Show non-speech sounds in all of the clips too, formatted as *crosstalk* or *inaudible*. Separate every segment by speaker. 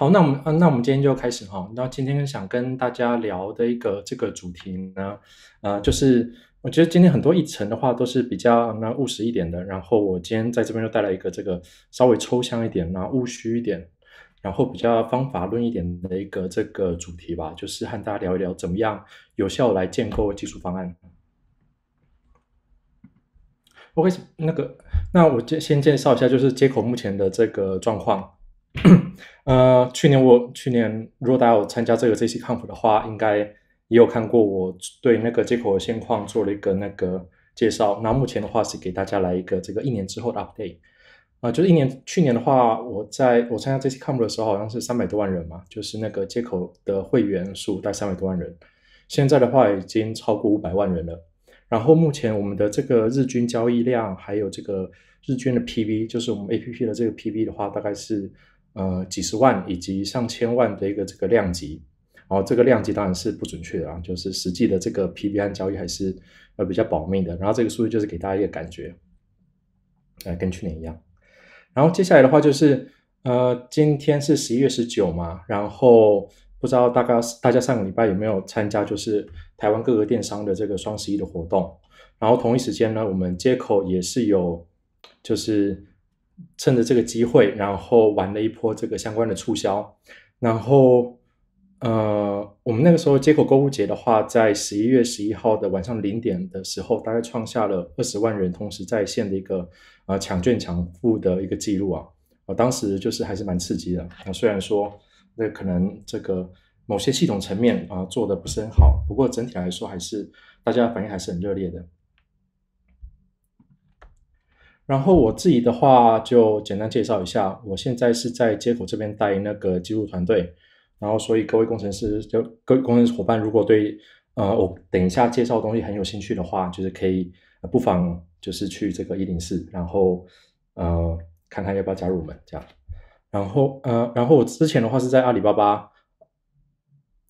Speaker 1: 好，那我们啊，那我们今天就开始哈。那今天想跟大家聊的一个这个主题呢，呃，就是我觉得今天很多议程的话都是比较那务实一点的。然后我今天在这边又带来一个这个稍微抽象一点、那务虚一点，然后比较方法论一点的一个这个主题吧，就是和大家聊一聊怎么样有效来建构技术方案。OK，那个，那我就先介绍一下，就是接口目前的这个状况。*coughs* 呃，去年我去年如果大家有参加这个 J C c a 的话，应该也有看过我对那个接口的现况做了一个那个介绍。那目前的话是给大家来一个这个一年之后的 update 啊，就是一年去年的话，我在我参加 J C c a 的时候好像是三百多万人嘛，就是那个接口的会员数在三百多万人。现在的话已经超过五百万人了。然后目前我们的这个日均交易量还有这个日均的 PV，就是我们 A P P 的这个 PV 的话，大概是。呃，几十万以及上千万的一个这个量级，然后这个量级当然是不准确的啊，就是实际的这个 PBN 交易还是呃比较保密的。然后这个数据就是给大家一个感觉，呃，跟去年一样。然后接下来的话就是呃，今天是十一月十九嘛，然后不知道大概大家上个礼拜有没有参加，就是台湾各个电商的这个双十一的活动。然后同一时间呢，我们接口也是有就是。趁着这个机会，然后玩了一波这个相关的促销，然后呃，我们那个时候接口购物节的话，在十一月十一号的晚上零点的时候，大概创下了二十万人同时在线的一个呃抢券抢付的一个记录啊，呃、当时就是还是蛮刺激的。那虽然说那可能这个某些系统层面啊做的不是很好，不过整体来说还是大家反应还是很热烈的。然后我自己的话就简单介绍一下，我现在是在接口这边带那个技术团队，然后所以各位工程师就各位工程师伙伴如果对呃我等一下介绍东西很有兴趣的话，就是可以不妨就是去这个一零四，然后呃看看要不要加入我们这样。然后呃然后我之前的话是在阿里巴巴，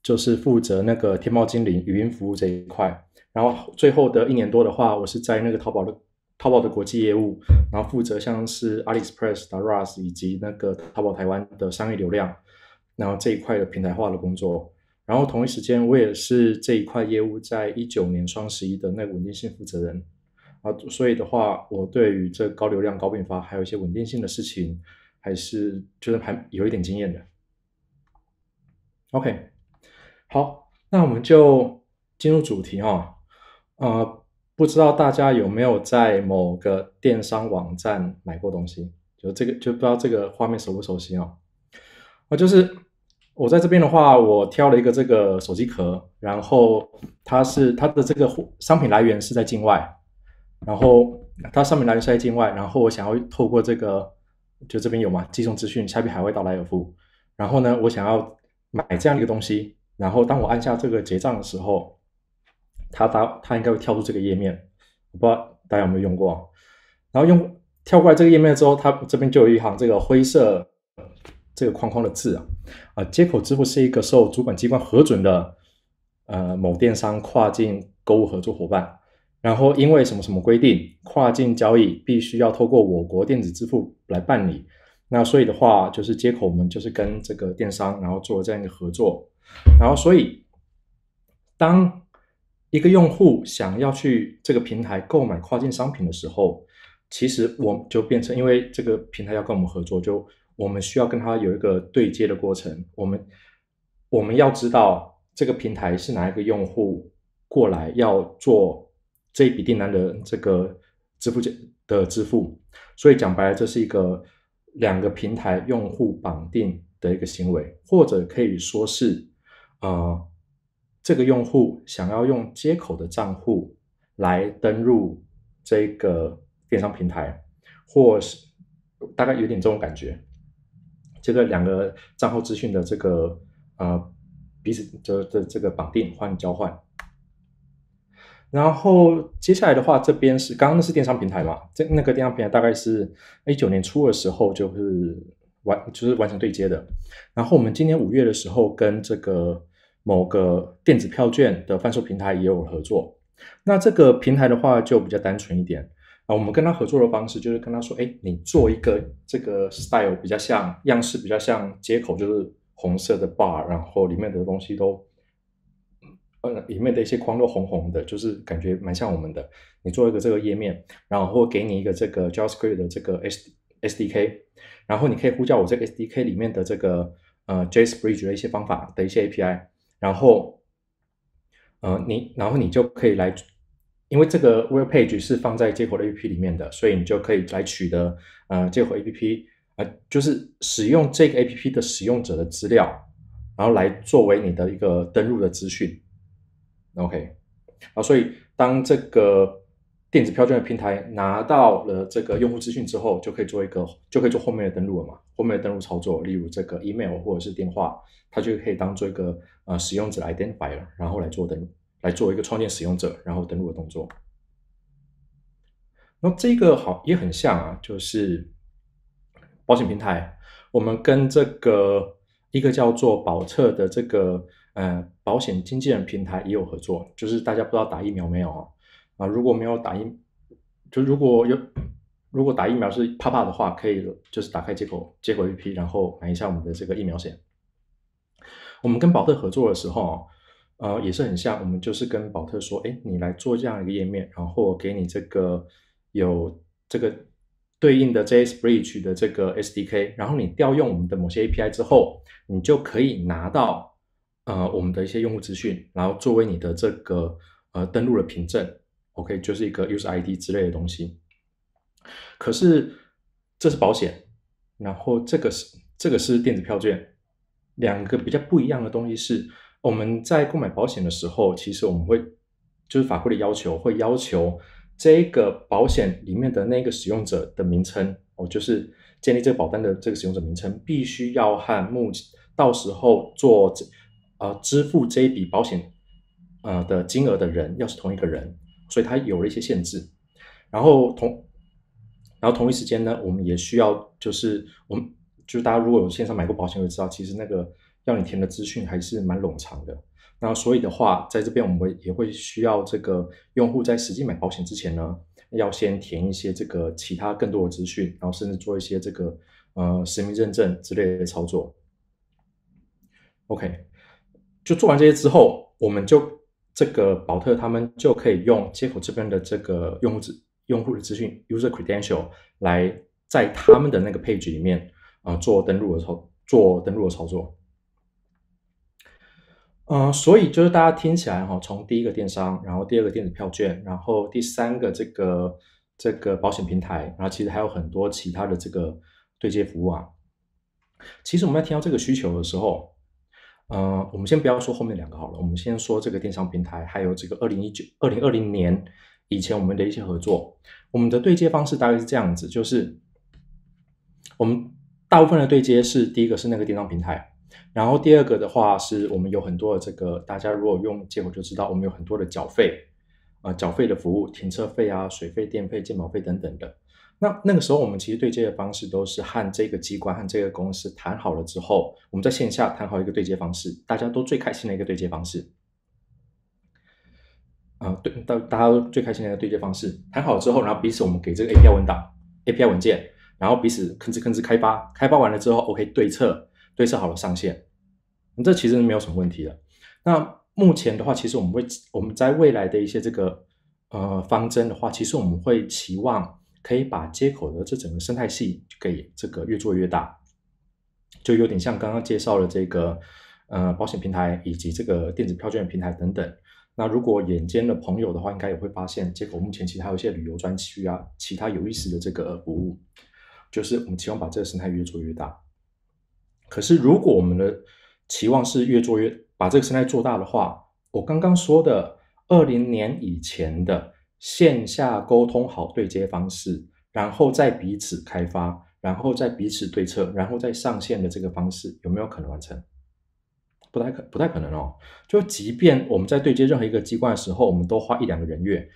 Speaker 1: 就是负责那个天猫精灵语音服务这一块，然后最后的一年多的话，我是在那个淘宝的。淘宝的国际业务，然后负责像是阿里 Express、a r a s 以及那个淘宝台湾的商业流量，然后这一块的平台化的工作。然后同一时间，我也是这一块业务在一九年双十一的那稳定性负责人啊。所以的话，我对于这高流量、高并发还有一些稳定性的事情，还是就是还有一点经验的。OK，好，那我们就进入主题哈。啊。不知道大家有没有在某个电商网站买过东西？就这个就不知道这个画面熟不熟悉哦。啊，就是我在这边的话，我挑了一个这个手机壳，然后它是它的这个商品来源是在境外，然后它商品来源是在境外，然后我想要透过这个就这边有嘛，寄送资讯，下边海外到来尔夫，然后呢，我想要买这样一个东西，然后当我按下这个结账的时候。它它它应该会跳出这个页面，我不知道大家有没有用过。然后用跳过来这个页面之后，它这边就有一行这个灰色这个框框的字啊啊，接口支付是一个受主管机关核准的呃某电商跨境购物合作伙伴。然后因为什么什么规定，跨境交易必须要透过我国电子支付来办理。那所以的话，就是接口我们就是跟这个电商然后做这样一个合作。然后所以当一个用户想要去这个平台购买跨境商品的时候，其实我就变成，因为这个平台要跟我们合作，就我们需要跟他有一个对接的过程。我们我们要知道这个平台是哪一个用户过来要做这一笔订单的这个支付的支付。所以讲白了，这是一个两个平台用户绑定的一个行为，或者可以说是啊。这个用户想要用接口的账户来登录这个电商平台，或是大概有点这种感觉。这个两个账号资讯的这个呃彼此的的这个绑定换交换。然后接下来的话，这边是刚刚是电商平台嘛？这那个电商平台大概是一九年初的时候就是完，就是完成对接的。然后我们今年五月的时候跟这个。某个电子票券的贩售平台也有合作，那这个平台的话就比较单纯一点啊。我们跟他合作的方式就是跟他说：“哎，你做一个这个 style 比较像样式比较像接口，就是红色的 bar，然后里面的东西都，嗯，里面的一些框都红红的，就是感觉蛮像我们的。你做一个这个页面，然后给你一个这个 JavaScript 的这个 S SDK，然后你可以呼叫我这个 SDK 里面的这个呃 j a s p r i g e 的一些方法的一些 API。”然后，呃，你然后你就可以来，因为这个 Web Page 是放在接口 A P P 里面的，所以你就可以来取得呃接口 A P P 呃就是使用这个 A P P 的使用者的资料，然后来作为你的一个登录的资讯。OK 啊，所以当这个电子票券的平台拿到了这个用户资讯之后，就可以做一个，就可以做后面的登录了嘛？后面的登录操作，例如这个 email 或者是电话，它就可以当做一个呃使用者 identifier，然后来做登，来做一个创建使用者，然后登录的动作。那这个好也很像啊，就是保险平台，我们跟这个一个叫做保策的这个呃保险经纪人平台也有合作，就是大家不知道打疫苗没有？啊，如果没有打疫，就如果有，如果打疫苗是怕怕的话，可以就是打开接口接口 A P P，然后买一下我们的这个疫苗险。我们跟宝特合作的时候呃，也是很像，我们就是跟宝特说，哎，你来做这样一个页面，然后给你这个有这个对应的 J S Bridge 的这个 S D K，然后你调用我们的某些 A P I 之后，你就可以拿到呃我们的一些用户资讯，然后作为你的这个呃登录的凭证。OK，就是一个 u user ID 之类的东西。可是这是保险，然后这个是这个是电子票券。两个比较不一样的东西是，我们在购买保险的时候，其实我们会就是法规的要求会要求这个保险里面的那个使用者的名称哦，就是建立这个保单的这个使用者名称，必须要和目到时候做呃支付这一笔保险呃的金额的人，要是同一个人。所以它有了一些限制，然后同，然后同一时间呢，我们也需要，就是我们就是大家如果有线上买过保险会知道其实那个要你填的资讯还是蛮冗长的。那所以的话，在这边我们也会需要这个用户在实际买保险之前呢，要先填一些这个其他更多的资讯，然后甚至做一些这个呃实名认证之类的操作。OK，就做完这些之后，我们就。这个宝特他们就可以用接口这边的这个用户资用户的资讯 user credential 来在他们的那个配置里面啊做登录的操做登录的操作。嗯，所以就是大家听起来哈，从第一个电商，然后第二个电子票券，然后第三个这个这个保险平台，然后其实还有很多其他的这个对接服务啊。其实我们在听到这个需求的时候。呃，我们先不要说后面两个好了，我们先说这个电商平台，还有这个二零一九、二零二零年以前我们的一些合作。我们的对接方式大概是这样子，就是我们大部分的对接是第一个是那个电商平台，然后第二个的话是我们有很多的这个大家如果用，结果就知道我们有很多的缴费啊，缴费的服务、停车费啊、水费、电费、建保费等等的。那那个时候，我们其实对接的方式都是和这个机关和这个公司谈好了之后，我们在线下谈好一个对接方式，大家都最开心的一个对接方式。啊，对，大大家最开心的一个对接方式谈好之后，然后彼此我们给这个 API 文档、API 文件，然后彼此吭哧吭哧开发，开发完了之后，OK，对策，对策好了上线，这其实没有什么问题的。那目前的话，其实我们会我们在未来的一些这个呃方针的话，其实我们会期望。可以把接口的这整个生态系给这个越做越大，就有点像刚刚介绍的这个呃保险平台以及这个电子票券平台等等。那如果眼尖的朋友的话，应该也会发现，接口目前其实还有一些旅游专区啊，其他有意思的这个服务，就是我们期望把这个生态越做越大。可是，如果我们的期望是越做越把这个生态做大的话，我刚刚说的二零年以前的。线下沟通好对接方式，然后再彼此开发，然后再彼此对策，然后再上线的这个方式有没有可能完成？不太可不太可能哦。就即便我们在对接任何一个机关的时候，我们都花一两个人月。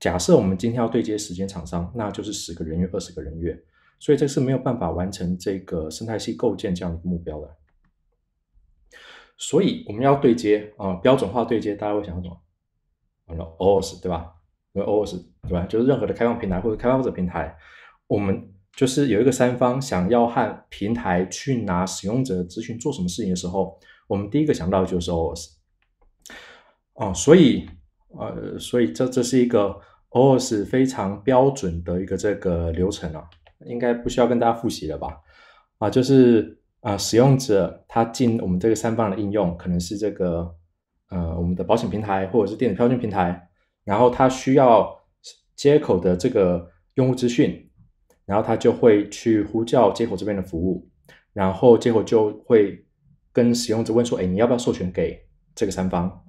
Speaker 1: 假设我们今天要对接时间厂商，那就是十个人月，二十个人月。所以这是没有办法完成这个生态系构建这样的一个目标的。所以我们要对接啊，标准化对接，大家会想到什么？完了，OS 对吧？为 OSS 对吧？就是任何的开放平台或者开发者平台，我们就是有一个三方想要和平台去拿使用者资讯做什么事情的时候，我们第一个想到的就是 OSS。哦，所以呃，所以这这是一个 OSS 非常标准的一个这个流程啊，应该不需要跟大家复习了吧？啊，就是呃，使用者他进我们这个三方的应用，可能是这个呃，我们的保险平台或者是电子票券平台。然后他需要接口的这个用户资讯，然后他就会去呼叫接口这边的服务，然后接口就会跟使用者问说：“哎，你要不要授权给这个三方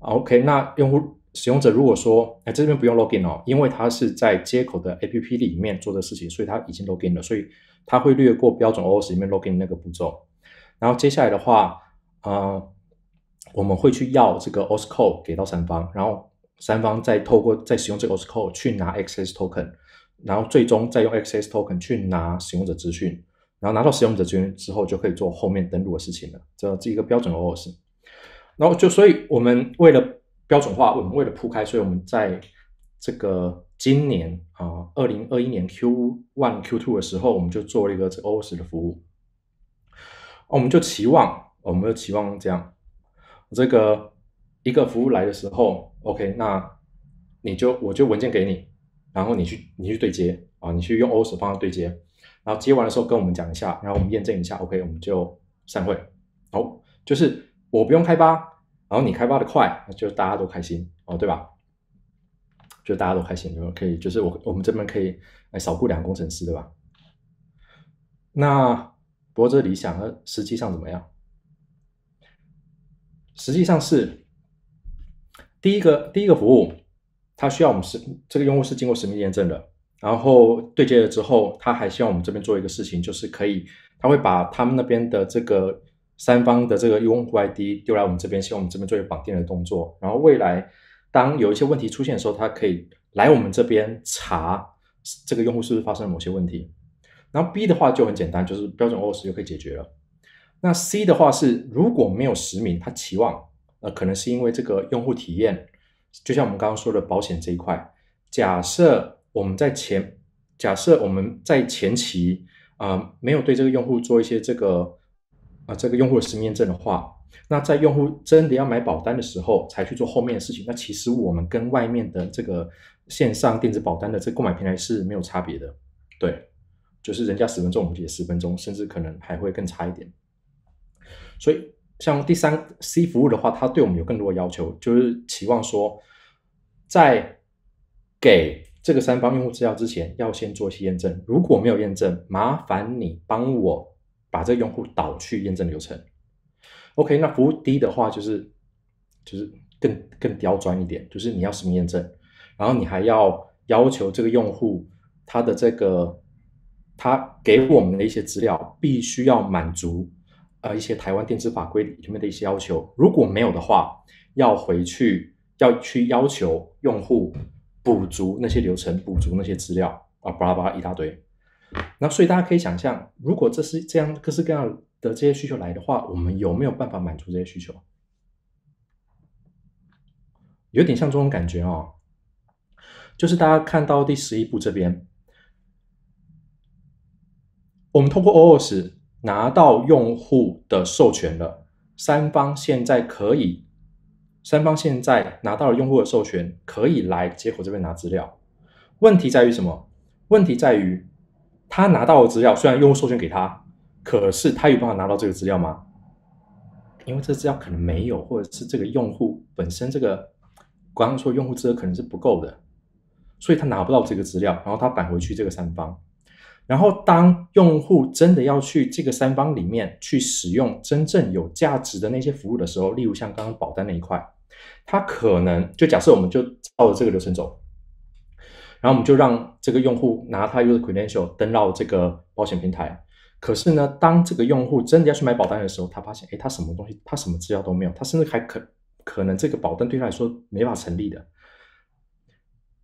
Speaker 1: ？”OK，那用户使用者如果说：“哎，这边不用 login 哦，因为他是在接口的 APP 里面做这个事情，所以他已经 login 了，所以他会略过标准 o s 里面 login 那个步骤。然后接下来的话，呃，我们会去要这个 o s code 给到三方，然后。三方再透过再使用这个 o a u t 去拿 Access Token，然后最终再用 Access Token 去拿使用者资讯，然后拿到使用者资讯之后，就可以做后面登录的事情了。这是一个标准 o s 然后就，所以我们为了标准化，我们为了铺开，所以我们在这个今年啊，二零二一年 Q one Q two 的时候，我们就做了一个 o s 的服务。我们就期望，我们就期望这样，这个。一个服务来的时候，OK，那你就我就文件给你，然后你去你去对接啊，你去用 OS 方式对接，然后接完的时候跟我们讲一下，然后我们验证一下，OK，我们就散会。好，就是我不用开发，然后你开发的快，那就大家都开心哦，对吧？就大家都开心，就可以，就是我我们这边可以来少雇两个工程师，对吧？那不过这理想呢，实际上怎么样？实际上是。第一个第一个服务，它需要我们实这个用户是经过实名验证的，然后对接了之后，他还希望我们这边做一个事情，就是可以他会把他们那边的这个三方的这个用户 ID 丢来我们这边，希望我们这边做一个绑定的动作。然后未来当有一些问题出现的时候，他可以来我们这边查这个用户是不是发生了某些问题。然后 B 的话就很简单，就是标准 OS 就可以解决了。那 C 的话是如果没有实名，他期望。那可能是因为这个用户体验，就像我们刚刚说的保险这一块，假设我们在前，假设我们在前期啊没有对这个用户做一些这个啊这个用户的实名认证的话，那在用户真的要买保单的时候才去做后面的事情，那其实我们跟外面的这个线上电子保单的这购买平台是没有差别的，对，就是人家十分钟，我们也十分钟，甚至可能还会更差一点，所以。像第三 C 服务的话，它对我们有更多的要求，就是期望说，在给这个三方用户资料之前，要先做一些验证。如果没有验证，麻烦你帮我把这个用户导去验证流程。OK，那服务 D 的话，就是就是更更刁钻一点，就是你要实名验证，然后你还要要求这个用户他的这个他给我们的一些资料必须要满足。呃，一些台湾电子法规里面的一些要求，如果没有的话，要回去要去要求用户补足那些流程，补足那些资料啊，巴拉巴拉一大堆。那所以大家可以想象，如果这是这样各式各样的这些需求来的话，我们有没有办法满足这些需求？有点像这种感觉哦，就是大家看到第十一步这边，我们通过 OOS。拿到用户的授权了，三方现在可以，三方现在拿到了用户的授权，可以来接口这边拿资料。问题在于什么？问题在于他拿到的资料虽然用户授权给他，可是他有办法拿到这个资料吗？因为这资料可能没有，或者是这个用户本身这个，刚刚说用户资格可能是不够的，所以他拿不到这个资料，然后他返回去这个三方。然后，当用户真的要去这个三方里面去使用真正有价值的那些服务的时候，例如像刚刚保单那一块，他可能就假设我们就照着这个流程走，然后我们就让这个用户拿他的 c r e d e n t i a l 登到这个保险平台。可是呢，当这个用户真的要去买保单的时候，他发现，哎，他什么东西，他什么资料都没有，他甚至还可可能这个保单对他来说没法成立的。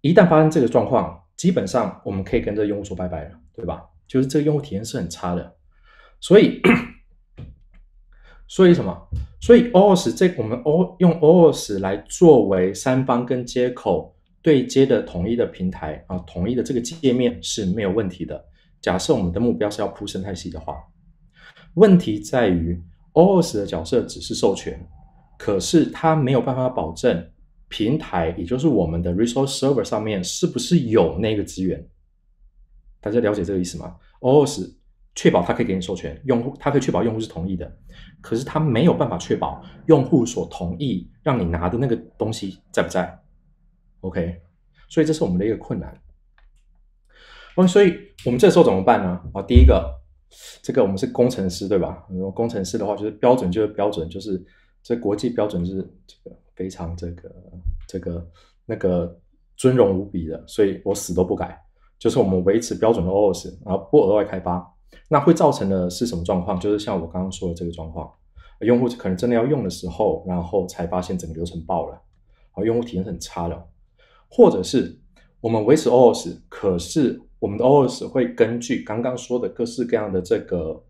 Speaker 1: 一旦发生这个状况，基本上我们可以跟这用户说拜拜了。对吧？就是这个用户体验是很差的，所以，所以什么？所以 o s u 这我们 O 用 o s 来作为三方跟接口对接的统一的平台啊，统一的这个界面是没有问题的。假设我们的目标是要铺生态系的话，问题在于 o s 的角色只是授权，可是它没有办法保证平台，也就是我们的 Resource Server 上面是不是有那个资源。大家了解这个意思吗？o s 确保他可以给你授权用户，他可以确保用户是同意的，可是他没有办法确保用户所同意让你拿的那个东西在不在。OK，所以这是我们的一个困难。哦，所以我们这时候怎么办呢？啊，第一个，这个我们是工程师对吧？工程师的话就是标准就是标准就是这国际标准是这个非常这个这个那个尊荣无比的，所以我死都不改。就是我们维持标准的 OS，然后不额外开发，那会造成的是什么状况？就是像我刚刚说的这个状况，用户可能真的要用的时候，然后才发现整个流程爆了，好用户体验很差了，或者是我们维持 OS，可是我们的 OS 会根据刚刚说的各式各样的这个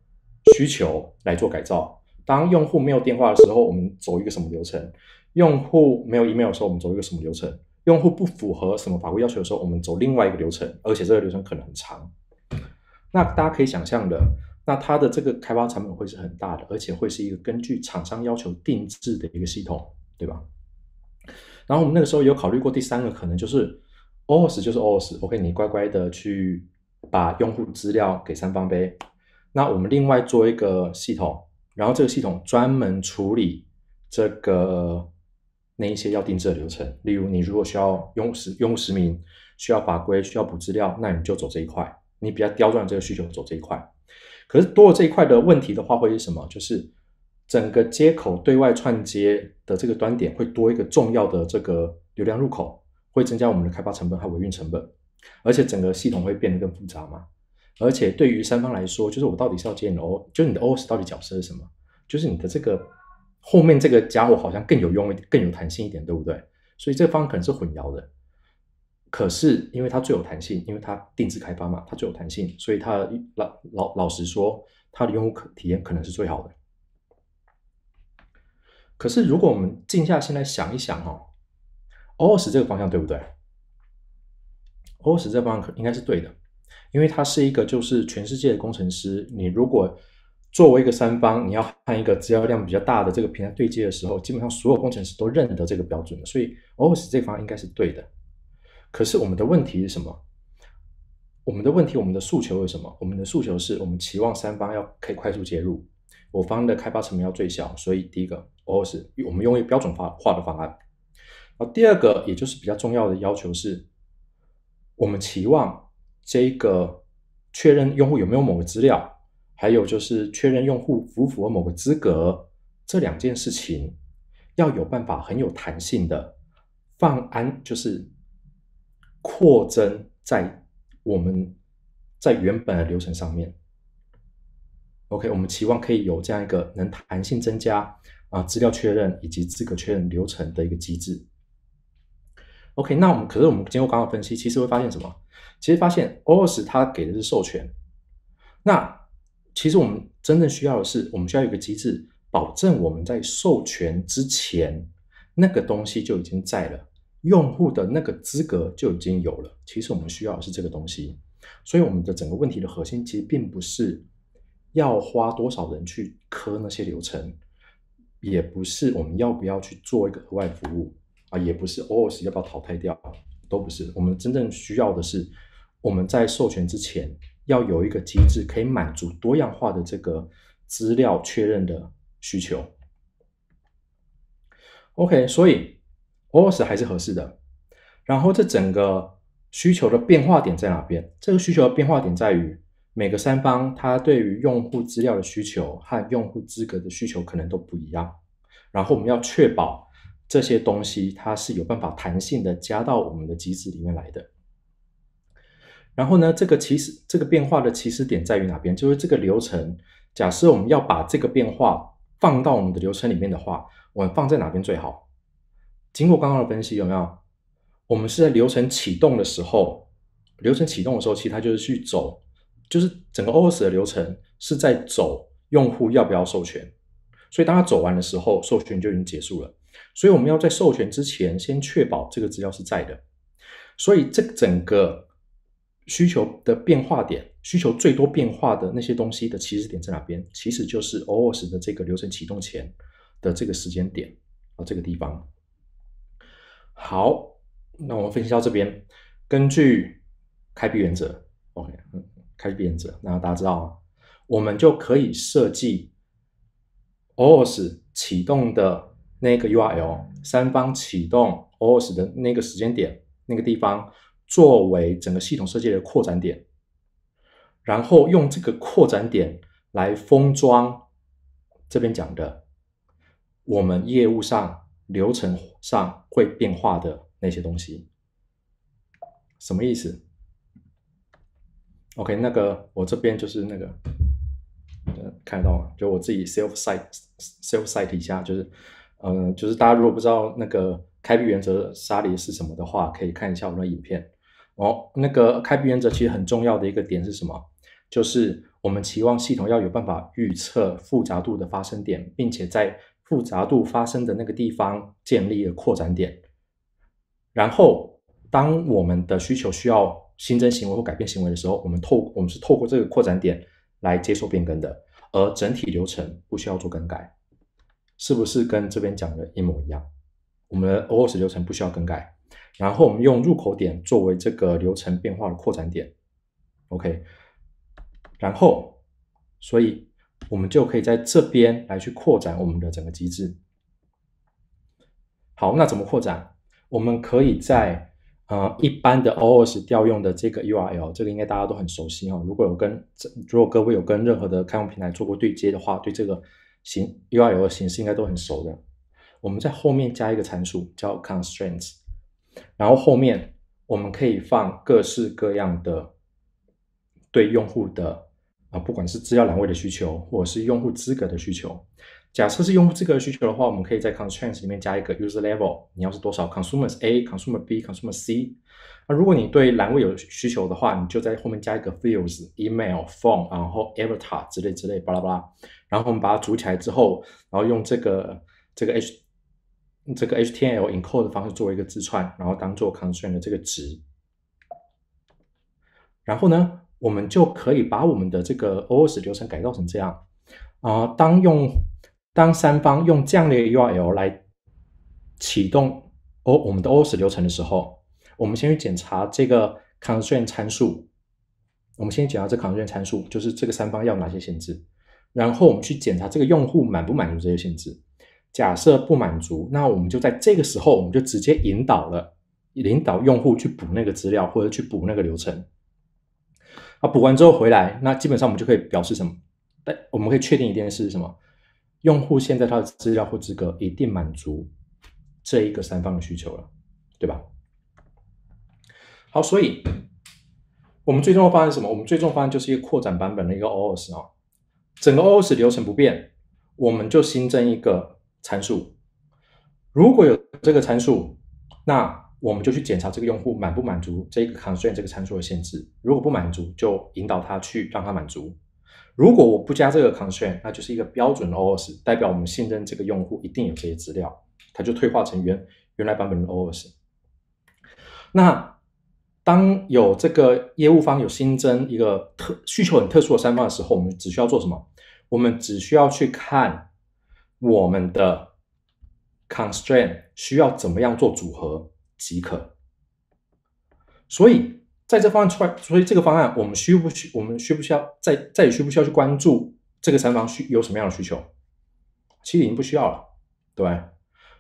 Speaker 1: 需求来做改造。当用户没有电话的时候，我们走一个什么流程？用户没有 email 的时候，我们走一个什么流程？用户不符合什么法规要求的时候，我们走另外一个流程，而且这个流程可能很长。那大家可以想象的，那它的这个开发成本会是很大的，而且会是一个根据厂商要求定制的一个系统，对吧？然后我们那个时候有考虑过第三个可能，就是 OS 就是 OS，OK，你乖乖的去把用户资料给三方呗。那我们另外做一个系统，然后这个系统专门处理这个。那一些要定制的流程，例如你如果需要用户实用户实名，需要法规，需要补资料，那你就走这一块。你比较刁钻这个需求走这一块。可是多了这一块的问题的话会是什么？就是整个接口对外串接的这个端点会多一个重要的这个流量入口，会增加我们的开发成本和维运成本，而且整个系统会变得更复杂嘛。而且对于三方来说，就是我到底是要接你的 O，就你的 OS 到底角色是什么？就是你的这个。后面这个家伙好像更有用一点，更有弹性一点，对不对？所以这个方向可能是混淆的。可是因为它最有弹性，因为它定制开发嘛，它最有弹性，所以它老老老实说，它的用户可体验可能是最好的。可是如果我们静下心来想一想，哦 o s 这个方向对不对？O s 这方向可应该是对的，因为它是一个就是全世界的工程师，你如果。作为一个三方，你要和一个资料量比较大的这个平台对接的时候，基本上所有工程师都认得这个标准的，所以 OS 这方应该是对的。可是我们的问题是什么？我们的问题，我们的诉求是什么？我们的诉求是我们期望三方要可以快速接入，我方的开发成本要最小，所以第一个 OS 我们用一个标准化的方案。然后第二个，也就是比较重要的要求是，我们期望这个确认用户有没有某个资料。还有就是确认用户符不符合某个资格，这两件事情要有办法很有弹性的放安，就是扩增在我们在原本的流程上面。OK，我们期望可以有这样一个能弹性增加啊资料确认以及资格确认流程的一个机制。OK，那我们可是我们经过刚刚分析，其实会发现什么？其实发现 o s 它给的是授权，那。其实我们真正需要的是，我们需要一个机制，保证我们在授权之前，那个东西就已经在了，用户的那个资格就已经有了。其实我们需要的是这个东西。所以我们的整个问题的核心，其实并不是要花多少人去磕那些流程，也不是我们要不要去做一个额外服务啊，也不是 o a u 要不要淘汰掉，都不是。我们真正需要的是，我们在授权之前。要有一个机制可以满足多样化的这个资料确认的需求。OK，所以 o s 还是合适的。然后这整个需求的变化点在哪边？这个需求的变化点在于每个三方他对于用户资料的需求和用户资格的需求可能都不一样。然后我们要确保这些东西它是有办法弹性的加到我们的机制里面来的。然后呢？这个其实这个变化的起始点在于哪边？就是这个流程，假设我们要把这个变化放到我们的流程里面的话，我们放在哪边最好？经过刚刚的分析，有没有？我们是在流程启动的时候，流程启动的时候，其实它就是去走，就是整个 o s 的流程是在走用户要不要授权，所以当他走完的时候，授权就已经结束了。所以我们要在授权之前，先确保这个资料是在的。所以这整个。需求的变化点，需求最多变化的那些东西的起始点在哪边？其实就是 OS 的这个流程启动前的这个时间点啊，这个地方。好，那我们分析到这边，根据开闭原则，OK，开闭原则，那大家知道，我们就可以设计 OS 启动的那个 URL，三方启动 OS 的那个时间点，那个地方。作为整个系统设计的扩展点，然后用这个扩展点来封装这边讲的我们业务上流程上会变化的那些东西，什么意思？OK，那个我这边就是那个看得到吗？就我自己 self site self site 一下就是呃就是大家如果不知道那个开闭原则沙里是什么的话，可以看一下我们的影片。哦，那个开闭原则其实很重要的一个点是什么？就是我们期望系统要有办法预测复杂度的发生点，并且在复杂度发生的那个地方建立了扩展点。然后，当我们的需求需要新增行为或改变行为的时候，我们透我们是透过这个扩展点来接受变更的，而整体流程不需要做更改。是不是跟这边讲的一模一样？我们的 OS 流程不需要更改，然后我们用入口点作为这个流程变化的扩展点，OK，然后，所以我们就可以在这边来去扩展我们的整个机制。好，那怎么扩展？我们可以在呃一般的 OS 调用的这个 URL，这个应该大家都很熟悉哈。如果有跟如果各位有跟任何的开放平台做过对接的话，对这个形 URL 的形式应该都很熟的。我们在后面加一个参数叫 constraints，然后后面我们可以放各式各样的对用户的啊，不管是资料栏位的需求，或者是用户资格的需求。假设是用户资格的需求的话，我们可以在 constraints 里面加一个 user level，你要是多少 consumers A、consumer B、consumer C。那如果你对栏位有需求的话，你就在后面加一个 fields，email、phone，然后 avatar 之类之类巴拉巴拉。然后我们把它组起来之后，然后用这个这个 h 这个 HTML encode 的方式作为一个字串，然后当做 constraint 的这个值。然后呢，我们就可以把我们的这个 OS 流程改造成这样啊。当用当三方用这样的 URL 来启动哦我们的 OS 流程的时候，我们先去检查这个 constraint 参数。我们先检查这 constraint 参数，就是这个三方要哪些限制，然后我们去检查这个用户满不满足这些限制。假设不满足，那我们就在这个时候，我们就直接引导了，引导用户去补那个资料或者去补那个流程。啊，补完之后回来，那基本上我们就可以表示什么？但我们可以确定一件事是什么？用户现在他的资料或资格一定满足这一个三方的需求了，对吧？好，所以我们最终方案是什么？我们最终方案就是一个扩展版本的一个 OS 哦，整个 OS 流程不变，我们就新增一个。参数，如果有这个参数，那我们就去检查这个用户满不满足这个 constraint 这个参数的限制。如果不满足，就引导他去让他满足。如果我不加这个 constraint，那就是一个标准的 o s 代表我们信任这个用户一定有这些资料，它就退化成原原来版本的 o s 那当有这个业务方有新增一个特需求很特殊的三方的时候，我们只需要做什么？我们只需要去看。我们的 constraint 需要怎么样做组合即可，所以在这方案出来，所以这个方案我们需不需我们需不需要在在也需不需要去关注这个三方需有什么样的需求？其实已经不需要了，对吧？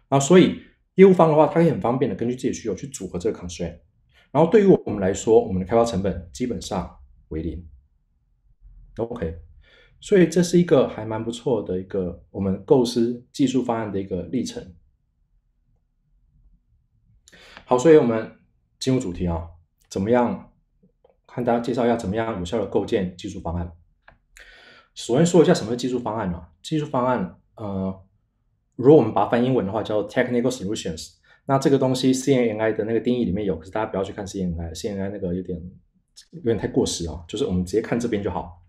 Speaker 1: 啊，所以业务方的话，它可以很方便的根据自己需求去组合这个 constraint，然后对于我们来说，我们的开发成本基本上为零。OK。所以这是一个还蛮不错的一个我们构思技术方案的一个历程。好，所以我们进入主题啊，怎么样？看大家介绍一下怎么样有效的构建技术方案。首先说一下什么是技术方案啊？技术方案，呃，如果我们把它翻英文的话叫 technical solutions。那这个东西 CNI 的那个定义里面有，可是大家不要去看 CNI，CNI 那个有点有点太过时啊，就是我们直接看这边就好。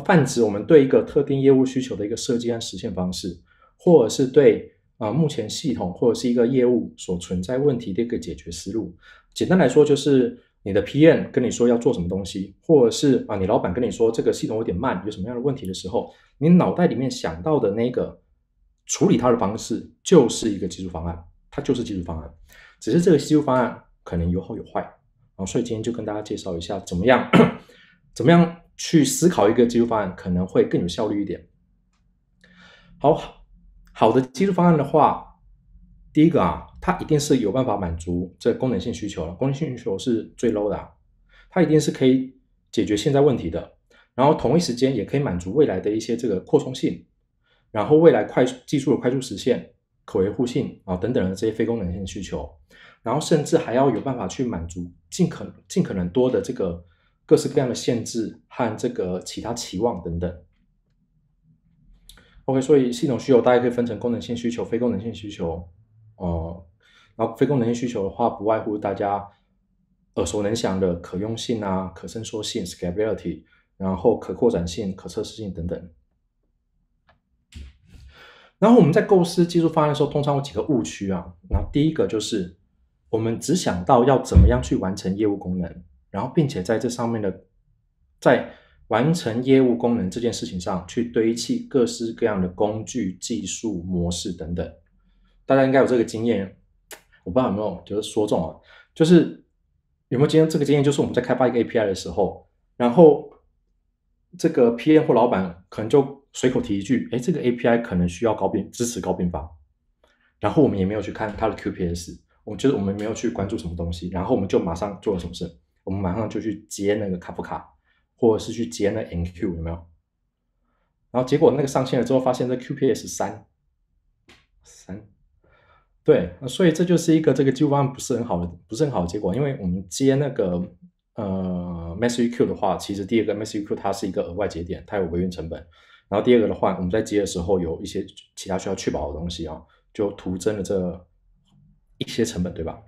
Speaker 1: 泛指我们对一个特定业务需求的一个设计和实现方式，或者是对啊目前系统或者是一个业务所存在问题的一个解决思路。简单来说，就是你的 PM 跟你说要做什么东西，或者是啊你老板跟你说这个系统有点慢，有什么样的问题的时候，你脑袋里面想到的那个处理它的方式，就是一个技术方案，它就是技术方案。只是这个技术方案可能有好有坏，啊，所以今天就跟大家介绍一下怎么样，*coughs* 怎么样。去思考一个技术方案可能会更有效率一点。好，好的技术方案的话，第一个啊，它一定是有办法满足这功能性需求了，功能性需求是最 low 的，它一定是可以解决现在问题的，然后同一时间也可以满足未来的一些这个扩充性，然后未来快技术的快速实现、可维护性啊等等的这些非功能性需求，然后甚至还要有办法去满足尽可尽可能多的这个。各式各样的限制和这个其他期望等等。OK，所以系统需求大家可以分成功能性需求、非功能性需求。呃，然后非功能性需求的话，不外乎大家耳熟能详的可用性啊、可伸缩性 （scalability）、然后可扩展性、可测试性等等。然后我们在构思技术方案的时候，通常有几个误区啊。那第一个就是我们只想到要怎么样去完成业务功能。然后，并且在这上面的，在完成业务功能这件事情上，去堆砌各式各样的工具、技术、模式等等。大家应该有这个经验，我不知道有没有，就是说中啊，就是有没有今天这个经验，就是我们在开发一个 API 的时候，然后这个 PM 或老板可能就随口提一句：“哎，这个 API 可能需要高并支持高并发。”然后我们也没有去看它的 QPS，我们就是我们没有去关注什么东西，然后我们就马上做了什么事。我们马上就去接那个卡夫卡，或者是去接那 NQ 有没有？然后结果那个上线了之后，发现这 QPS 三三，对，所以这就是一个这个方案不是很好的，不是很好的结果。因为我们接那个呃 m e s s e q 的话，其实第一个 m e s s e q 它是一个额外节点，它有维运成本；然后第二个的话，我们在接的时候有一些其他需要确保的东西啊，就徒增了这一些成本，对吧？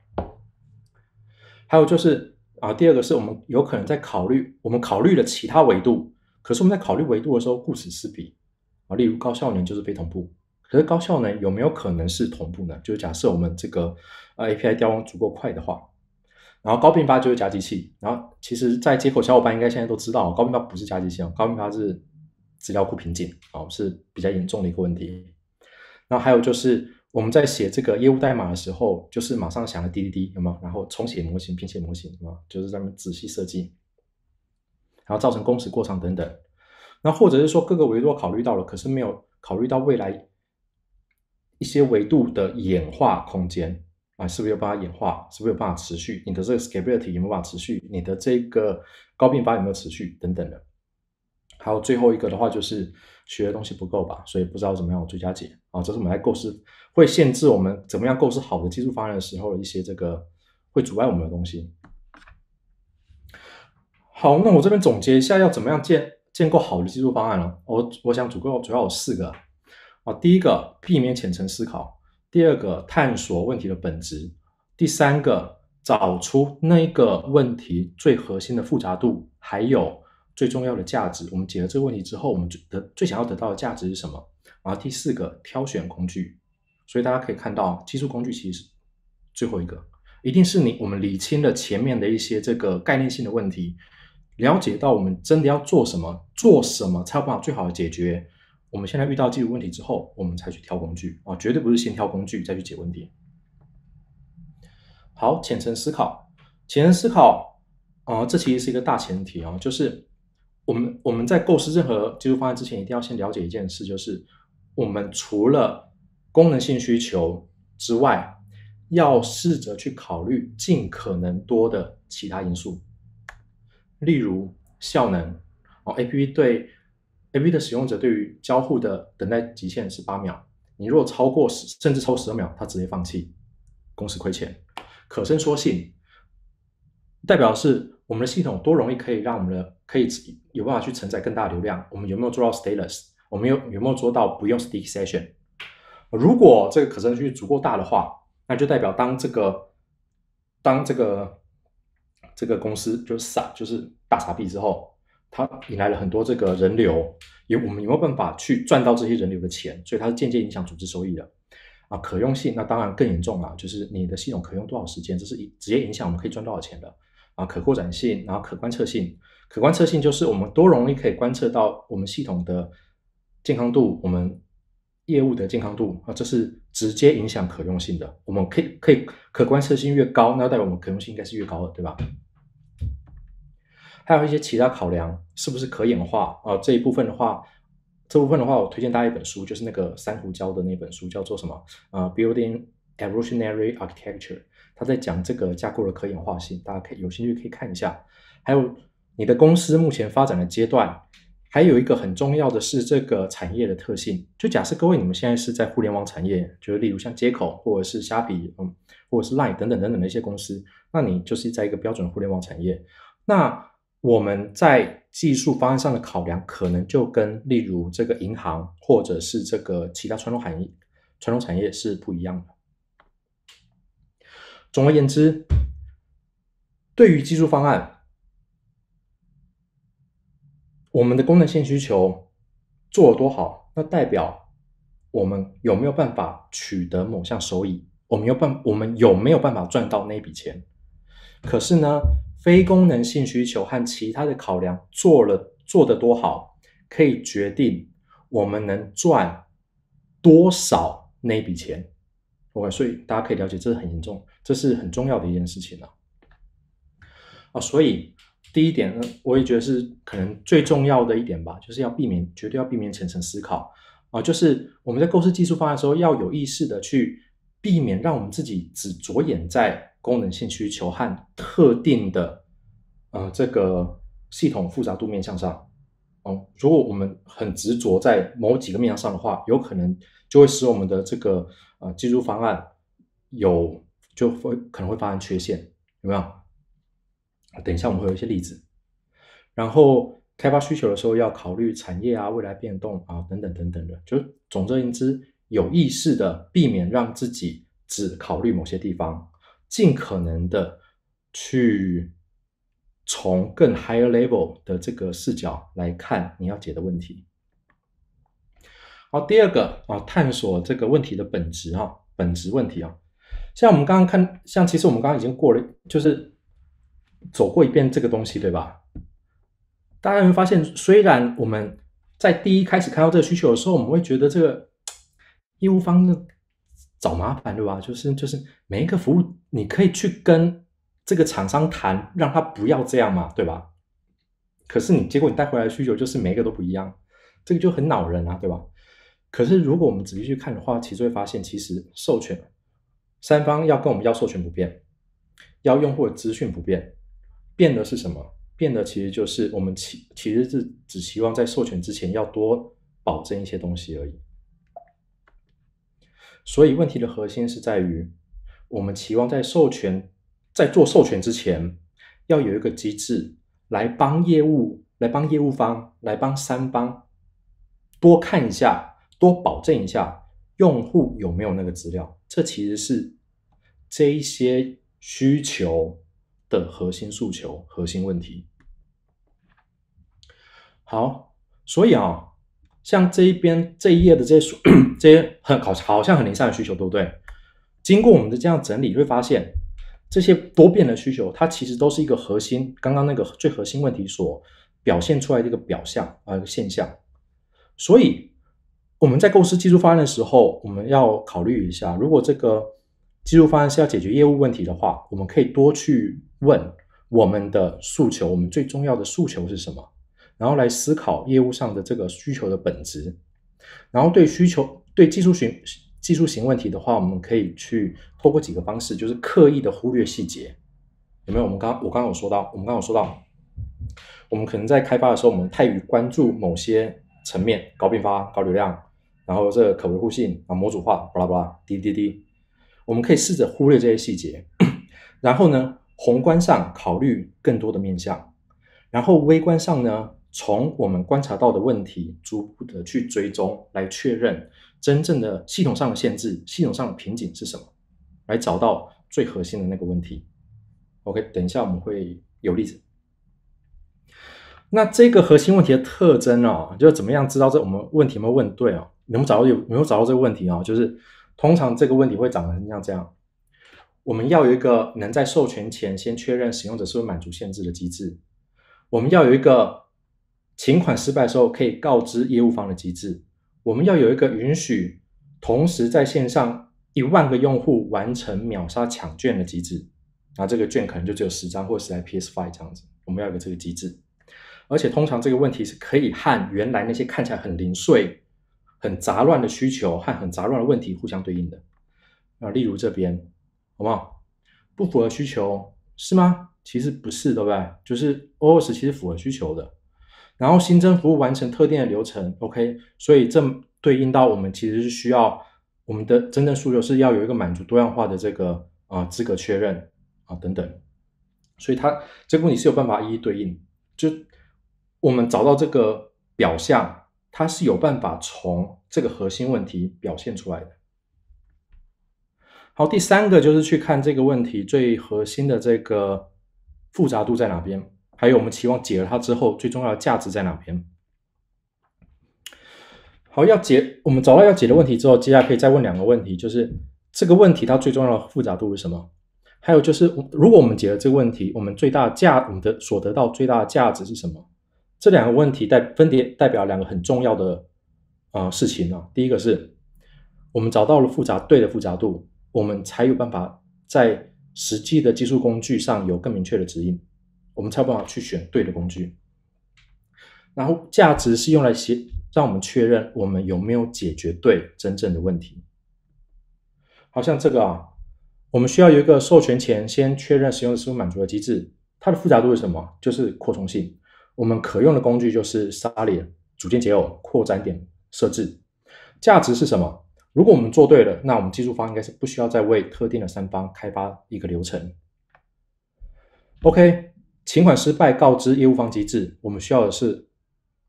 Speaker 1: 还有就是。啊，第二个是我们有可能在考虑，我们考虑了其他维度，可是我们在考虑维度的时候顾此失彼啊。例如，高效能就是非同步，可是高效能有没有可能是同步呢？就是假设我们这个呃 API 调用足够快的话，然后高并发就是加机器，然后其实在接口小伙伴应该现在都知道，高并发不是加机器，高并发是资料库瓶颈啊，是比较严重的一个问题。那还有就是。我们在写这个业务代码的时候，就是马上想了滴滴滴，有吗？然后重写模型、拼写模型，吗？就是咱们仔细设计，然后造成工时过长等等。那或者是说各个维度考虑到了，可是没有考虑到未来一些维度的演化空间啊，是不是有办法演化？是不是有办法持续？你的这个 scalability 有没有办法持续？你的这个高并发有没有持续？等等的。还有最后一个的话就是。学的东西不够吧，所以不知道怎么样最佳解啊。这是我们在构思会限制我们怎么样构思好的技术方案的时候的一些这个会阻碍我们的东西。好，那我这边总结一下要怎么样建建构好的技术方案呢？我我想主要主要有四个啊。第一个，避免浅层思考；第二个，探索问题的本质；第三个，找出那个问题最核心的复杂度；还有。最重要的价值，我们解决了这个问题之后，我们最得，最想要得到的价值是什么？然后第四个，挑选工具。所以大家可以看到，技术工具其实是最后一个一定是你我们理清了前面的一些这个概念性的问题，了解到我们真的要做什么，做什么才有办法最好的解决。我们现在遇到技术问题之后，我们才去挑工具啊，绝对不是先挑工具再去解问题。好，浅层思考，浅层思考啊，这其实是一个大前提啊，就是。我们我们在构思任何技术方案之前，一定要先了解一件事，就是我们除了功能性需求之外，要试着去考虑尽可能多的其他因素，例如效能。哦，A P P 对 A P P 的使用者对于交互的等待极限是八秒，你如果超过十甚至超十二秒，他直接放弃，公司亏钱。可伸缩性代表是我们的系统多容易可以让我们的可以有办法去承载更大的流量，我们有没有做到 stateless？我们有有没有做到不用 s t i c k session？如果这个可伸性足够大的话，那就代表当这个当这个这个公司就是傻，就是大傻逼之后，它引来了很多这个人流，有我们有没有办法去赚到这些人流的钱？所以它是间接影响组织收益的啊。可用性那当然更严重了，就是你的系统可用多少时间，这是直接影响我们可以赚多少钱的啊。可扩展性，然后可观测性。可观测性就是我们多容易可以观测到我们系统的健康度，我们业务的健康度啊，这是直接影响可用性的。我们可以可以可观测性越高，那代表我们可用性应该是越高的，对吧？还有一些其他考量，是不是可演化啊？这一部分的话，这部分的话，我推荐大家一本书，就是那个珊瑚礁的那本书，叫做什么？呃，Building Evolutionary Architecture，他在讲这个架构的可演化性，大家可以有兴趣可以看一下，还有。你的公司目前发展的阶段，还有一个很重要的是这个产业的特性。就假设各位你们现在是在互联网产业，就是例如像接口或者是虾皮，嗯，或者是 Line 等等等等的一些公司，那你就是在一个标准互联网产业。那我们在技术方案上的考量，可能就跟例如这个银行或者是这个其他传统行业、传统产业是不一样的。总而言之，对于技术方案。我们的功能性需求做了多好，那代表我们有没有办法取得某项收益？我们有办，我们有没有办法赚到那笔钱？可是呢，非功能性需求和其他的考量做了做的多好，可以决定我们能赚多少那笔钱。OK，所以大家可以了解，这是很严重，这是很重要的一件事情了。啊，所以。第一点，我也觉得是可能最重要的一点吧，就是要避免，绝对要避免浅层思考啊！就是我们在构思技术方案的时候，要有意识的去避免，让我们自己只着眼在功能性需求和特定的呃这个系统复杂度面向上哦。如果我们很执着在某几个面向上的话，有可能就会使我们的这个呃技术方案有就会可能会发生缺陷，有没有？等一下，我们会有一些例子。然后开发需求的时候，要考虑产业啊、未来变动啊等等等等的。就总之一言之，有意识的避免让自己只考虑某些地方，尽可能的去从更 higher level 的这个视角来看你要解的问题。好，第二个啊，探索这个问题的本质哈，本质问题啊。像我们刚刚看，像其实我们刚刚已经过了，就是。走过一遍这个东西，对吧？大家会发现，虽然我们在第一开始看到这个需求的时候，我们会觉得这个业务方的找麻烦，对吧？就是就是每一个服务，你可以去跟这个厂商谈，让他不要这样嘛，对吧？可是你结果你带回来的需求就是每一个都不一样，这个就很恼人啊，对吧？可是如果我们仔细去看的话，其实会发现，其实授权三方要跟我们要授权不变，要用户的资讯不变。变的是什么？变的其实就是我们其其实是只希望在授权之前要多保证一些东西而已。所以问题的核心是在于，我们期望在授权在做授权之前，要有一个机制来帮业务来帮业务方来帮三方多看一下，多保证一下用户有没有那个资料。这其实是这一些需求。的核心诉求、核心问题。好，所以啊，像这一边这一页的这些 *clears throat* 这些很好好像很零散的需求，对不对？经过我们的这样整理，你会发现这些多变的需求，它其实都是一个核心。刚刚那个最核心问题所表现出来的一个表象啊，一个现象。所以我们在构思技术方案的时候，我们要考虑一下，如果这个。技术方案是要解决业务问题的话，我们可以多去问我们的诉求，我们最重要的诉求是什么，然后来思考业务上的这个需求的本质。然后对需求对技术型技术型问题的话，我们可以去透过几个方式，就是刻意的忽略细节。有没有？我们刚我刚刚有说到，我们刚有说到，我们可能在开发的时候，我们太于关注某些层面，高并发、高流量，然后这个可维护性啊、模组化、巴拉巴拉、滴滴滴。我们可以试着忽略这些细节，然后呢，宏观上考虑更多的面向，然后微观上呢，从我们观察到的问题逐步的去追踪，来确认真正的系统上的限制、系统上的瓶颈是什么，来找到最核心的那个问题。OK，等一下我们会有例子。那这个核心问题的特征哦，就是怎么样知道这我们问题有没有问对哦？有没有找到有没有找到这个问题哦？就是。通常这个问题会长成像这样，我们要有一个能在授权前先确认使用者是否满足限制的机制；我们要有一个请款失败时候可以告知业务方的机制；我们要有一个允许同时在线上一万个用户完成秒杀抢券的机制，然后这个券可能就只有十张或十台 PS Five 这样子，我们要有个这个机制。而且通常这个问题是可以和原来那些看起来很零碎。很杂乱的需求和很杂乱的问题互相对应的啊，例如这边好不好？不符合需求是吗？其实不是，对不对？就是 OS 其实符合需求的。然后新增服务完成特定的流程，OK。所以这对应到我们其实是需要我们的真正诉求是要有一个满足多样化的这个啊资格确认啊等等。所以它这个问题是有办法一一对应，就我们找到这个表象。它是有办法从这个核心问题表现出来的。好，第三个就是去看这个问题最核心的这个复杂度在哪边，还有我们期望解了它之后最重要的价值在哪边。好，要解我们找到要解的问题之后，接下来可以再问两个问题，就是这个问题它最重要的复杂度是什么？还有就是如果我们解了这个问题，我们最大价，我们的所得到最大的价值是什么？这两个问题代分别代表两个很重要的啊事情啊。第一个是我们找到了复杂对的复杂度，我们才有办法在实际的技术工具上有更明确的指引，我们才有办法去选对的工具。然后价值是用来写，让我们确认我们有没有解决对真正的问题。好像这个啊，我们需要有一个授权前先确认使用者是否满足的机制，它的复杂度是什么？就是扩充性。我们可用的工具就是 s i 粒、组件解耦、扩展点设置。价值是什么？如果我们做对了，那我们技术方应该是不需要再为特定的三方开发一个流程。OK，请款失败告知业务方机制，我们需要的是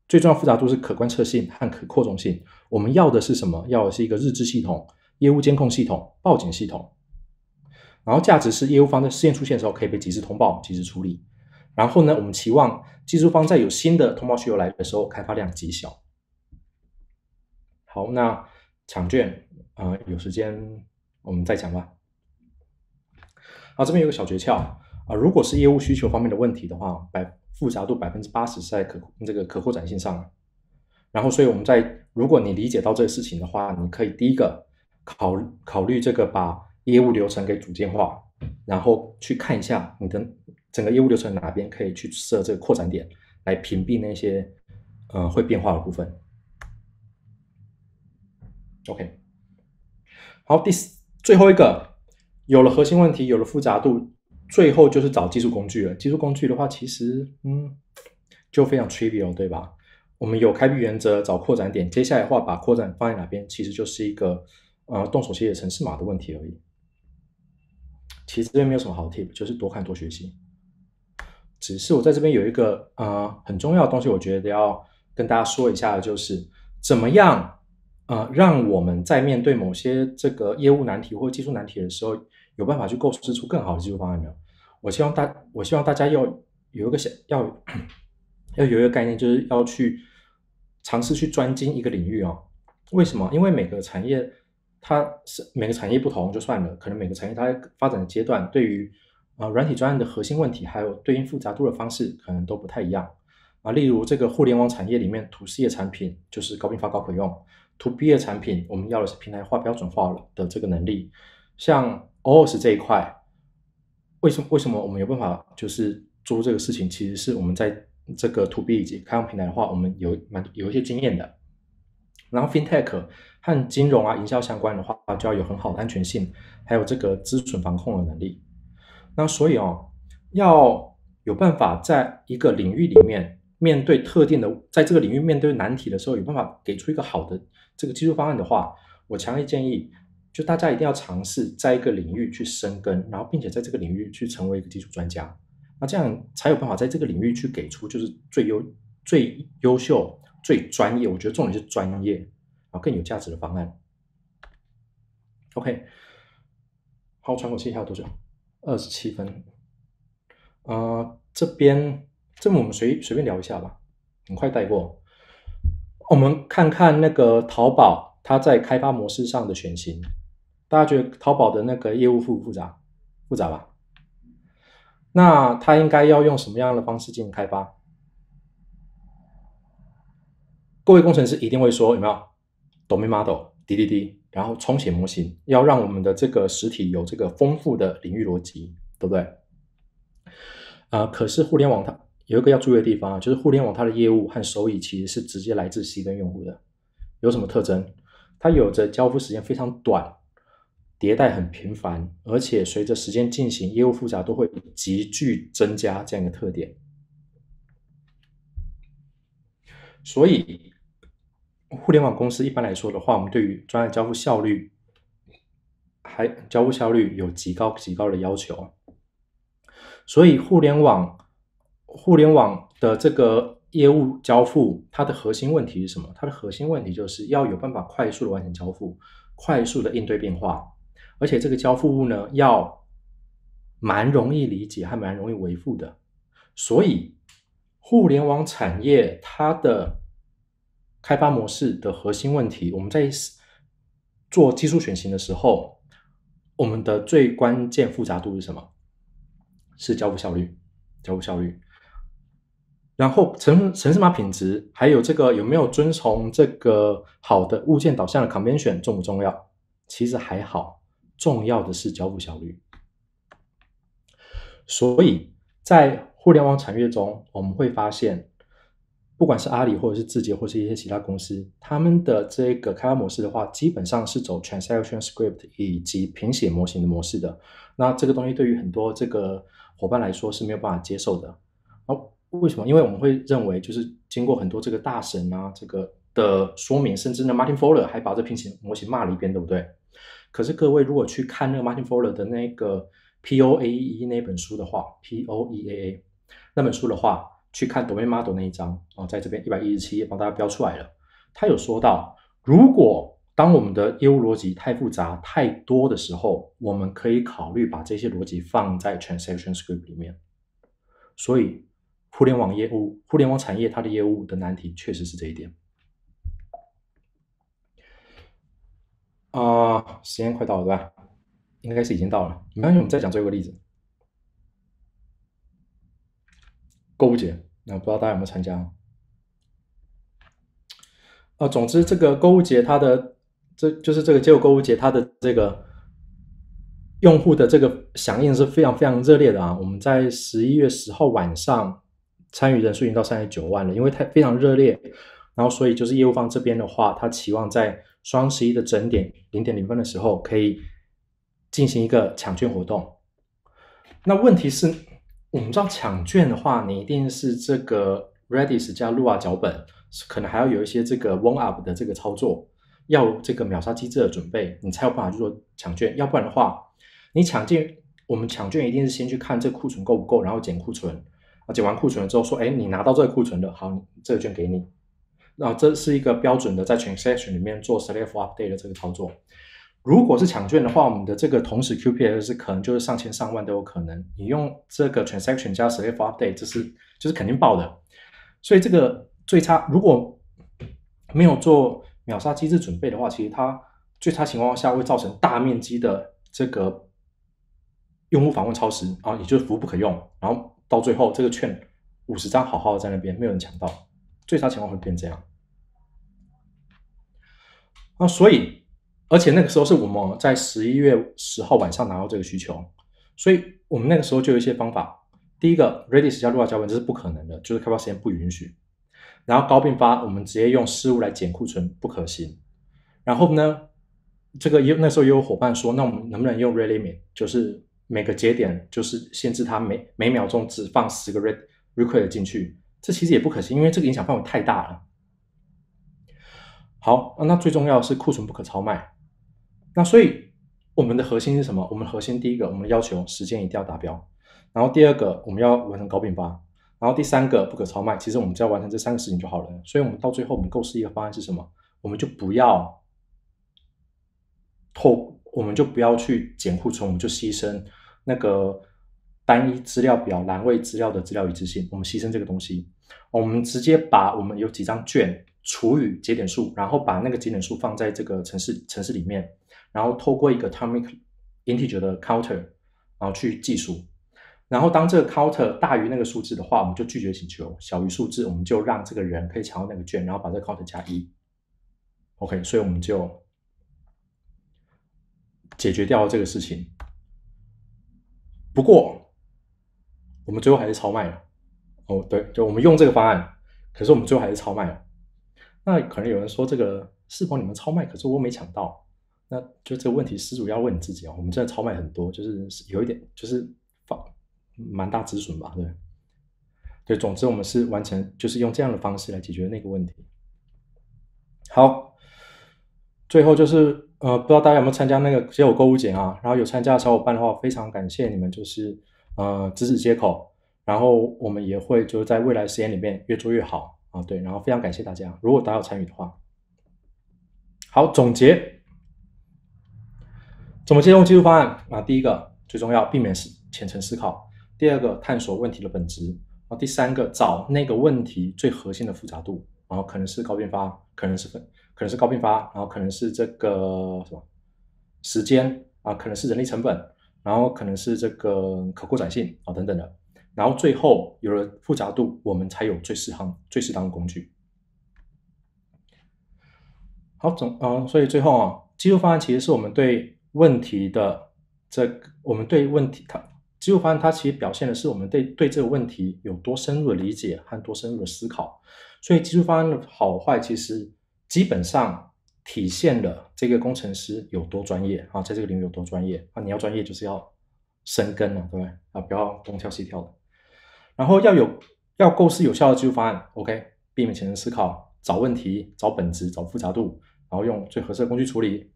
Speaker 1: 最重要复杂度是可观测性和可扩充性。我们要的是什么？要的是一个日志系统、业务监控系统、报警系统。然后价值是业务方在事件出现的时候可以被及时通报、及时处理。然后呢，我们期望技术方在有新的通报需求来的时候，开发量极小。好，那抢券啊，有时间我们再讲吧。啊，这边有个小诀窍啊，如果是业务需求方面的问题的话，百复杂度百分之八十是在可这个可扩展性上。然后，所以我们在如果你理解到这个事情的话，你可以第一个考考虑这个把业务流程给组件化，然后去看一下你的。整个业务流程哪边可以去设这个扩展点，来屏蔽那些呃会变化的部分。OK，好，第四最后一个，有了核心问题，有了复杂度，最后就是找技术工具了。技术工具的话，其实嗯，就非常 trivial，对吧？我们有开辟原则，找扩展点。接下来的话，把扩展放在哪边，其实就是一个呃动手写写程式码的问题而已。其实这边没有什么好 tip，就是多看多学习。只是我在这边有一个呃很重要的东西，我觉得要跟大家说一下就是怎么样呃让我们在面对某些这个业务难题或技术难题的时候，有办法去构思出更好的技术方案呢？我希望大我希望大家要有一个想要 *clears throat* 要有一个概念，就是要去尝试去专精一个领域哦。为什么？因为每个产业它是每个产业不同就算了，可能每个产业它发展的阶段对于。啊，软体专案的核心问题，还有对应复杂度的方式，可能都不太一样。啊，例如这个互联网产业里面，to C 的产品就是高并发、高可用；to B 的产品，我们要的是平台化、标准化的这个能力。像 o s 这一块，为什么？为什么我们有办法就是做这个事情？其实是我们在这个 to B 以及开放平台的话，我们有蛮有一些经验的。然后 FinTech 和金融啊、营销相关的话，就要有很好的安全性，还有这个止损、防控的能力。那所以哦，要有办法在一个领域里面面对特定的，在这个领域面对难题的时候，有办法给出一个好的这个技术方案的话，我强烈建议，就大家一定要尝试在一个领域去深耕，然后并且在这个领域去成为一个技术专家。那这样才有办法在这个领域去给出就是最优、最优秀、最专业。我觉得重点是专业，啊，更有价值的方案。OK，好，喘口气，还有多久？二十七分，呃，这边，这我们随随便聊一下吧，很快带过。我们看看那个淘宝，它在开发模式上的选型。大家觉得淘宝的那个业务复不复杂？复杂吧？那它应该要用什么样的方式进行开发？各位工程师一定会说，有没有？m model，i 滴滴滴。然后重写模型，要让我们的这个实体有这个丰富的领域逻辑，对不对？啊，可是互联网它有一个要注意的地方啊，就是互联网它的业务和收益其实是直接来自细分用户的，有什么特征？它有着交付时间非常短，迭代很频繁，而且随着时间进行，业务复杂都会急剧增加这样一个特点，所以。互联网公司一般来说的话，我们对于专业交付效率还交付效率有极高极高的要求。所以，互联网互联网的这个业务交付，它的核心问题是什么？它的核心问题就是要有办法快速的完成交付，快速的应对变化，而且这个交付物呢，要蛮容易理解，还蛮容易维护的。所以，互联网产业它的。开发模式的核心问题，我们在做技术选型的时候，我们的最关键复杂度是什么？是交付效率，交付效率。然后城城市码品质，还有这个有没有遵从这个好的物件导向的 convention 重不重要？其实还好，重要的是交付效率。所以在互联网产业中，我们会发现。不管是阿里，或者是字节，或是一些其他公司，他们的这个开发模式的话，基本上是走 transaction script 以及平血模型的模式的。那这个东西对于很多这个伙伴来说是没有办法接受的。那为什么？因为我们会认为，就是经过很多这个大神啊，这个的说明，甚至呢，Martin Fowler 还把这平行模型骂了一遍，对不对？可是各位如果去看那个 Martin Fowler 的那个 POA E 那本书的话，POEAA 那本书的话。去看 Domain Model 那一章啊，在这边一百一十七页帮大家标出来了。他有说到，如果当我们的业务逻辑太复杂、太多的时候，我们可以考虑把这些逻辑放在 Transaction Script 里面。所以，互联网业务、互联网产业它的业务的难题确实是这一点。啊，时间快到了对吧？应该是已经到了，没关系，我们再讲最后一个例子。购物节，那不知道大家有没有参加？啊，总之这个购物节，它的这就是这个街舞购物节，它的这个用户的这个响应是非常非常热烈的啊！我们在十一月十号晚上，参与人数已经到三十九万了，因为太非常热烈，然后所以就是业务方这边的话，他期望在双十一的整点零点零分的时候，可以进行一个抢券活动。那问题是？我们知道抢券的话，你一定是这个 Redis 加 Lua 脚本，可能还要有一些这个 w a r m Up 的这个操作，要这个秒杀机制的准备。你才有办法去做抢券，要不然的话，你抢券，我们抢券一定是先去看这库存够不够，然后减库存啊，减完库存了之后说，哎，你拿到这个库存的，好，这个券给你。那这是一个标准的在 Transaction 里面做 Select Update 的这个操作。如果是抢券的话，我们的这个同时 QPS 可能就是上千上万都有可能。你用这个 transaction 加十 A for update，这是就是肯定爆的。所以这个最差，如果没有做秒杀机制准备的话，其实它最差情况下会造成大面积的这个用户访问超时啊，也就是服务不可用。然后到最后，这个券五十张好好的在那边，没有人抢到。最差情况会变这样。那所以。而且那个时候是我们在十一月十号晚上拿到这个需求，所以我们那个时候就有一些方法。第一个，Redis 加 Lua 加文这是不可能的，就是开发时间不允许。然后高并发，我们直接用事务来减库存不可行。然后呢，这个有那时候也有伙伴说，那我们能不能用 r e d y Limit，就是每个节点就是限制它每每秒钟只放十个 Red Request 进去？这其实也不可行，因为这个影响范围太大了。好，那最重要是库存不可超卖。那所以我们的核心是什么？我们核心第一个，我们要求时间一定要达标；然后第二个，我们要完成高并发；然后第三个，不可超卖。其实我们只要完成这三个事情就好了。所以我们到最后，我们构思一个方案是什么？我们就不要透，我们就不要去减库存，我们就牺牲那个单一资料表、栏位资料的资料一致性，我们牺牲这个东西，我们直接把我们有几张卷除以节点数，然后把那个节点数放在这个城市城市里面。然后透过一个 atomic integer 的 counter，然后去计数。然后当这个 counter 大于那个数字的话，我们就拒绝请求；小于数字，我们就让这个人可以抢到那个券，然后把这个 counter 加一。OK，所以我们就解决掉了这个事情。不过，我们最后还是超卖了。哦，对，就我们用这个方案，可是我们最后还是超卖了。那可能有人说，这个是否你们超卖？可是我没抢到。那就这个问题，失主要问你自己哦。我们真的超卖很多，就是有一点，就是放蛮大止损吧，对。对，总之我们是完成，就是用这样的方式来解决那个问题。好，最后就是呃，不知道大家有没有参加那个街口购物节啊？然后有参加的小伙伴的话，非常感谢你们，就是呃，指指接口。然后我们也会就是在未来时间里面越做越好啊，对。然后非常感谢大家，如果大家有参与的话。好，总结。怎么接通技术方案啊？第一个最重要，避免是浅层思考；第二个，探索问题的本质；啊，第三个，找那个问题最核心的复杂度；然后可能是高并发，可能是分，可能是高并发；然后可能是这个什么时间啊，可能是人力成本；然后可能是这个可扩展性啊等等的。然后最后有了复杂度，我们才有最适行、最适当的工具。好，总啊，所以最后啊，技术方案其实是我们对。问题的这个，我们对问题它技术方案它其实表现的是我们对对这个问题有多深入的理解和多深入的思考，所以技术方案的好坏其实基本上体现了这个工程师有多专业啊，在这个领域有多专业啊。你要专业就是要深耕了，对不对啊？不要东跳西跳的，然后要有要构思有效的技术方案，OK，避免前人思考，找问题，找本质，找复杂度，然后用最合适的工具处理。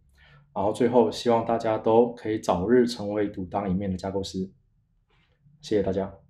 Speaker 1: 然后最后，希望大家都可以早日成为独当一面的架构师。谢谢大家。